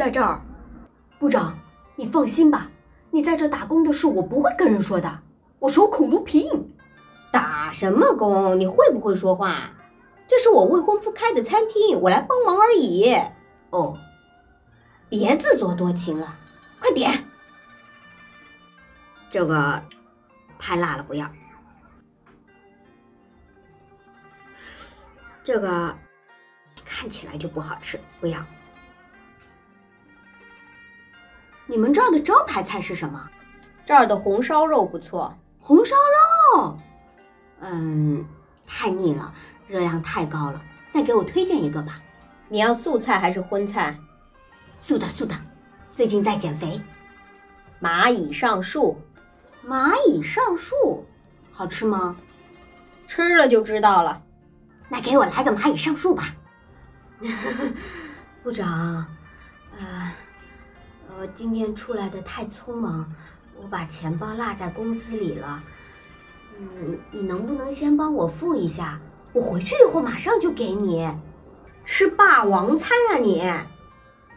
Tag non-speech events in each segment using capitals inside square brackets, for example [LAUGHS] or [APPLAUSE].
在这儿，部长，你放心吧。你在这打工的事，我不会跟人说的。我守口如瓶。打什么工？你会不会说话？这是我未婚夫开的餐厅，我来帮忙而已。哦，别自作多情了，快点。这个太辣了，不要。这个看起来就不好吃，不要。你们这儿的招牌菜是什么？这儿的红烧肉不错。红烧肉，嗯，太腻了，热量太高了。再给我推荐一个吧。你要素菜还是荤菜？素的，素的。最近在减肥。蚂蚁上树，蚂蚁上树，好吃吗？吃了就知道了。那给我来个蚂蚁上树吧。[LAUGHS] 部长，啊。呃，今天出来的太匆忙，我把钱包落在公司里了。嗯，你能不能先帮我付一下？我回去以后马上就给你。吃霸王餐啊你！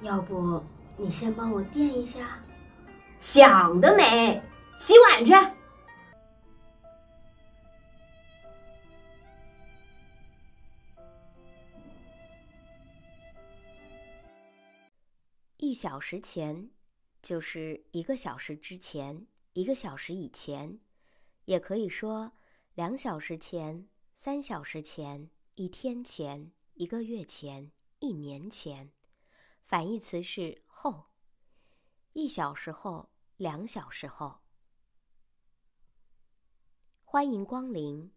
要不你先帮我垫一下？想得美！洗碗去。一小时前，就是一个小时之前，一个小时以前，也可以说两小时前、三小时前、一天前、一个月前、一年前。反义词是后，一小时后、两小时后。欢迎光临。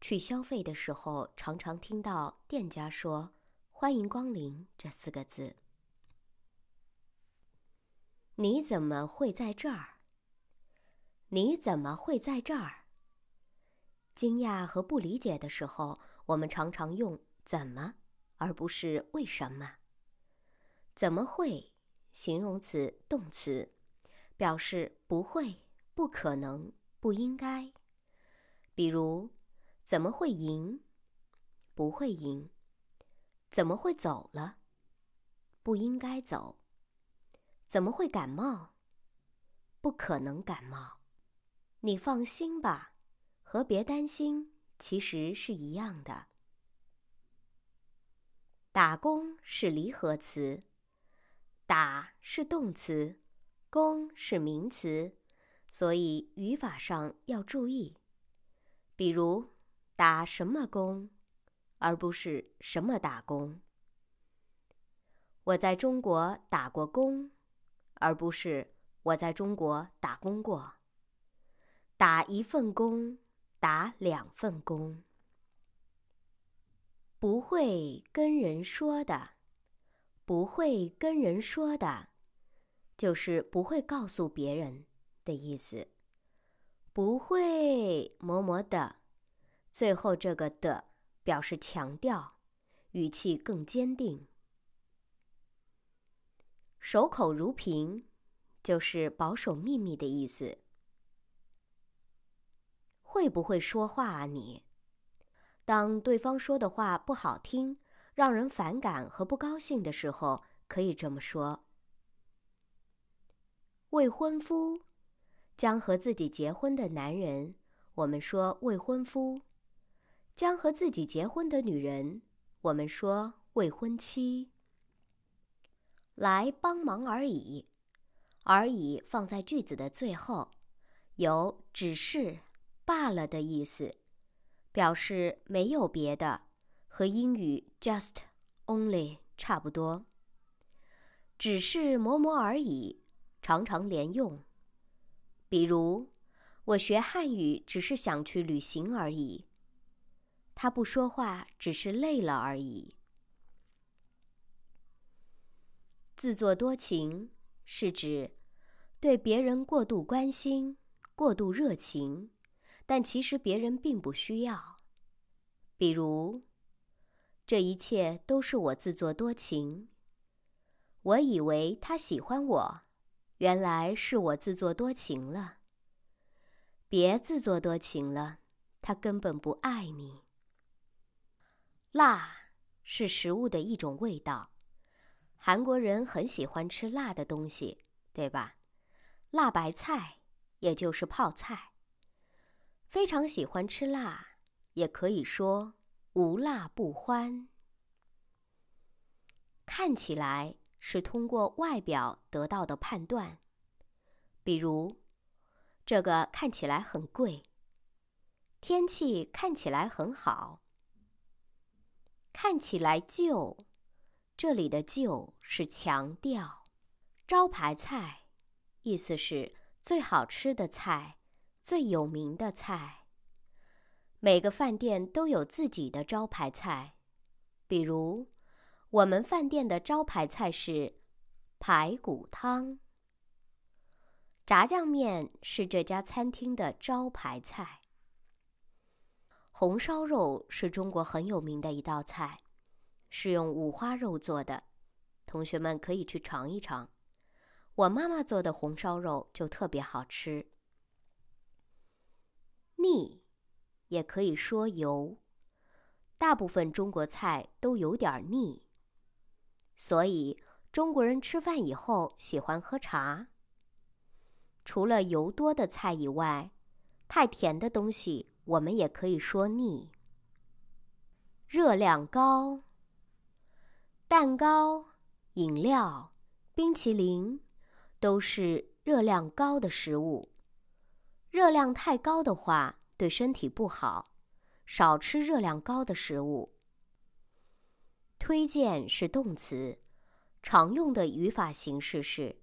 去消费的时候，常常听到店家说“欢迎光临”这四个字。你怎么会在这儿？你怎么会在这儿？惊讶和不理解的时候，我们常常用“怎么”而不是“为什么”。怎么会？形容词、动词，表示不会、不可能、不应该。比如，怎么会赢？不会赢。怎么会走了？不应该走。怎么会感冒？不可能感冒，你放心吧。和别担心其实是一样的。打工是离合词，打是动词，工是名词，所以语法上要注意。比如，打什么工，而不是什么打工。我在中国打过工。而不是我在中国打工过。打一份工，打两份工。不会跟人说的，不会跟人说的，就是不会告诉别人的意思。不会么么的，最后这个的表示强调，语气更坚定。守口如瓶，就是保守秘密的意思。会不会说话啊你？当对方说的话不好听，让人反感和不高兴的时候，可以这么说。未婚夫，将和自己结婚的男人，我们说未婚夫；将和自己结婚的女人，我们说未婚妻。来帮忙而已，而已放在句子的最后，有只是罢了的意思，表示没有别的，和英语 just only 差不多。只是磨磨而已，常常连用。比如，我学汉语只是想去旅行而已。他不说话只是累了而已。自作多情是指对别人过度关心、过度热情，但其实别人并不需要。比如，这一切都是我自作多情。我以为他喜欢我，原来是我自作多情了。别自作多情了，他根本不爱你。辣是食物的一种味道。韩国人很喜欢吃辣的东西，对吧？辣白菜，也就是泡菜，非常喜欢吃辣，也可以说无辣不欢。看起来是通过外表得到的判断，比如这个看起来很贵，天气看起来很好，看起来旧。这里的“就”是强调，招牌菜，意思是最好吃的菜，最有名的菜。每个饭店都有自己的招牌菜，比如我们饭店的招牌菜是排骨汤，炸酱面是这家餐厅的招牌菜，红烧肉是中国很有名的一道菜。是用五花肉做的，同学们可以去尝一尝。我妈妈做的红烧肉就特别好吃。腻，也可以说油。大部分中国菜都有点腻，所以中国人吃饭以后喜欢喝茶。除了油多的菜以外，太甜的东西我们也可以说腻。热量高。蛋糕、饮料、冰淇淋，都是热量高的食物。热量太高的话，对身体不好。少吃热量高的食物。推荐是动词，常用的语法形式是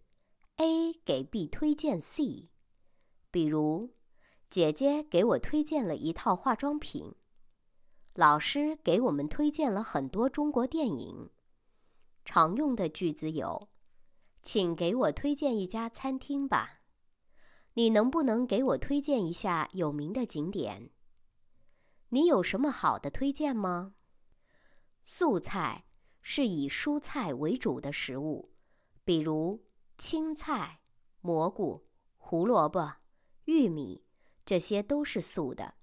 ：A 给 B 推荐 C。比如，姐姐给我推荐了一套化妆品。老师给我们推荐了很多中国电影。常用的句子有，请给我推荐一家餐厅吧。你能不能给我推荐一下有名的景点？你有什么好的推荐吗？素菜是以蔬菜为主的食物，比如青菜、蘑菇、胡萝卜、玉米，这些都是素的。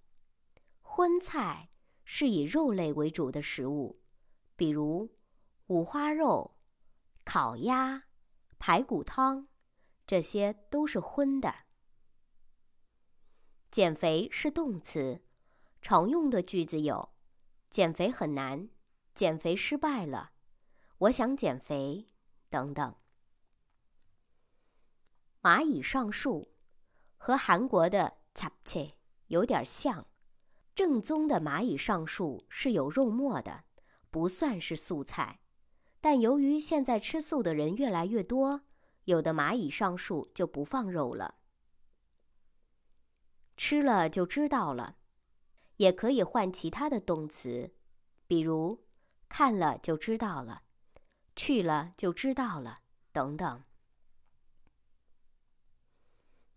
荤菜是以肉类为主的食物，比如。五花肉、烤鸭、排骨汤，这些都是荤的。减肥是动词，常用的句子有：减肥很难，减肥失败了，我想减肥等等。蚂蚁上树，和韩国的 a 채有点像。正宗的蚂蚁上树是有肉末的，不算是素菜。但由于现在吃素的人越来越多，有的蚂蚁上树就不放肉了。吃了就知道了，也可以换其他的动词，比如看了就知道了，去了就知道了等等。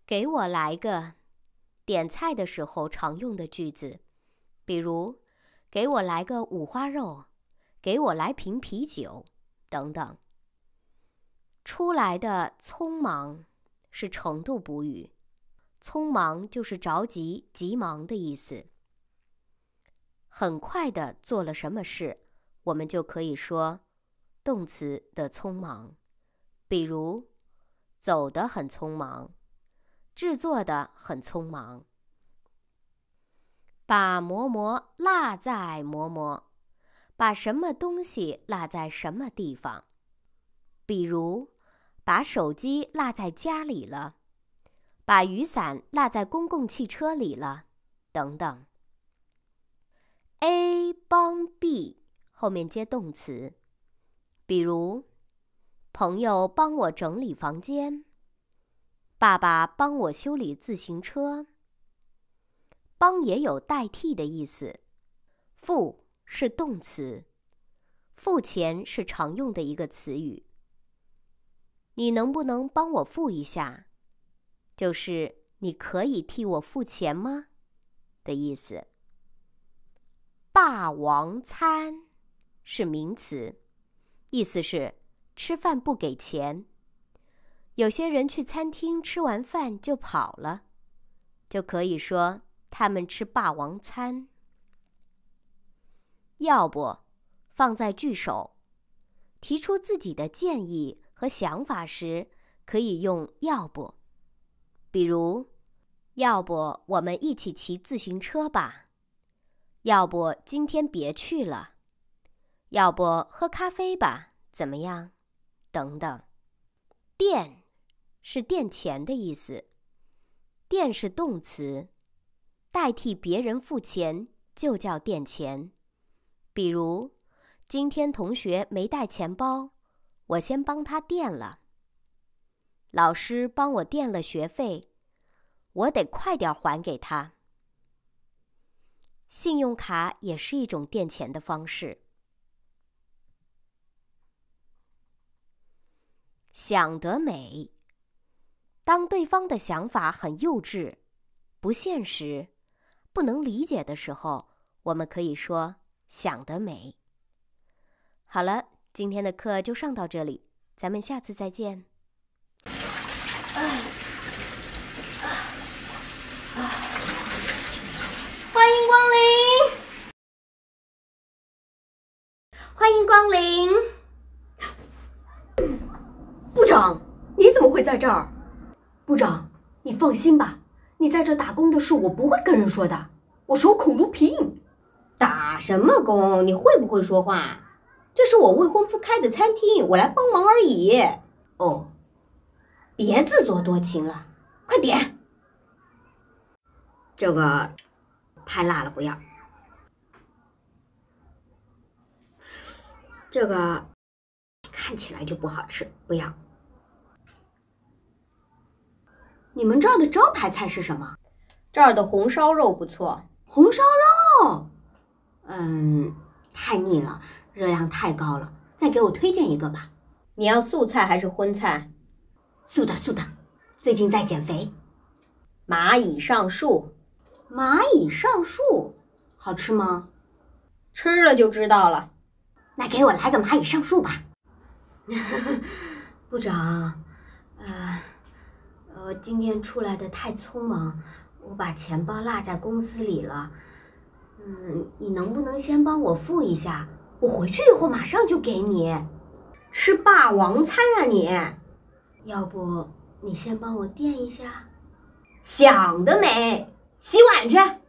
给我来个点菜的时候常用的句子，比如给我来个五花肉，给我来瓶啤酒。等等，出来的匆忙是程度补语，匆忙就是着急、急忙的意思。很快的做了什么事，我们就可以说动词的匆忙，比如走得很匆忙，制作的很匆忙，把馍馍落在馍馍。把什么东西落在什么地方，比如把手机落在家里了，把雨伞落在公共汽车里了，等等。A 帮 B 后面接动词，比如朋友帮我整理房间，爸爸帮我修理自行车。帮也有代替的意思，副。是动词，付钱是常用的一个词语。你能不能帮我付一下？就是你可以替我付钱吗？的意思。霸王餐是名词，意思是吃饭不给钱。有些人去餐厅吃完饭就跑了，就可以说他们吃霸王餐。要不，放在句首，提出自己的建议和想法时，可以用“要不”。比如，“要不我们一起骑自行车吧”，“要不今天别去了”，“要不喝咖啡吧”，怎么样？等等。垫，是垫钱的意思。垫是动词，代替别人付钱就叫垫钱。比如，今天同学没带钱包，我先帮他垫了。老师帮我垫了学费，我得快点还给他。信用卡也是一种垫钱的方式。想得美。当对方的想法很幼稚、不现实、不能理解的时候，我们可以说。想得美！好了，今天的课就上到这里，咱们下次再见。欢迎光临！欢迎光临！部长，你怎么会在这儿？部长，你放心吧，你在这打工的事我不会跟人说的，我守口如瓶。打什么工？你会不会说话？这是我未婚夫开的餐厅，我来帮忙而已。哦，别自作多情了，快点。这个太辣了，不要。这个看起来就不好吃，不要。你们这儿的招牌菜是什么？这儿的红烧肉不错。红烧肉。嗯，太腻了，热量太高了。再给我推荐一个吧。你要素菜还是荤菜？素的，素的。最近在减肥。蚂蚁上树，蚂蚁上树，好吃吗？吃了就知道了。那给我来个蚂蚁上树吧。部 [LAUGHS] 长，呃，呃，今天出来的太匆忙，我把钱包落在公司里了。嗯，你能不能先帮我付一下？我回去以后马上就给你吃霸王餐啊！你要不你先帮我垫一下？想得美！洗碗去。